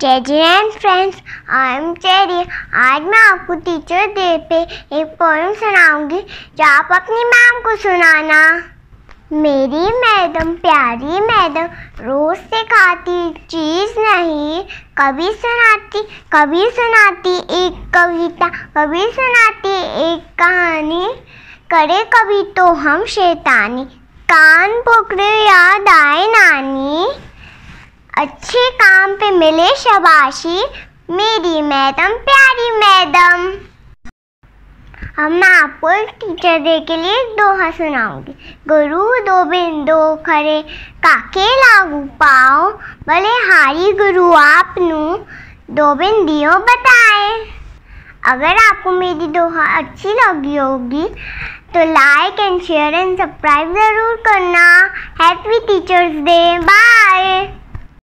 जय जय and friends I am Cherry आज मैं आपको टीचर डे पे एक पोएम सुनाऊंगी जो आप अपनी मैम को सुनाना मेरी मैडम प्यारी मैडम रोज़ सिखाती चीज़ नहीं कभी सुनाती कभी सुनाती एक कविता कभी सुनाती एक कहानी करे कभी तो हम शैतानी कान पोखरे याद आए नानी अच्छे काम पे मिले शबाशी मेरी मैडम प्यारी मैडम अब मैं आपको टीचर डे के लिए दोहा सुनाऊंगी गुरु दो बिंदो खरे काके लागू पाओ भले हारी गुरु आपनू दो बिंदियो बताए अगर आपको मेरी दोहा अच्छी लगी होगी तो like and share and subscribe ज़रूर करना हैप्पी टीचर्स डे बाय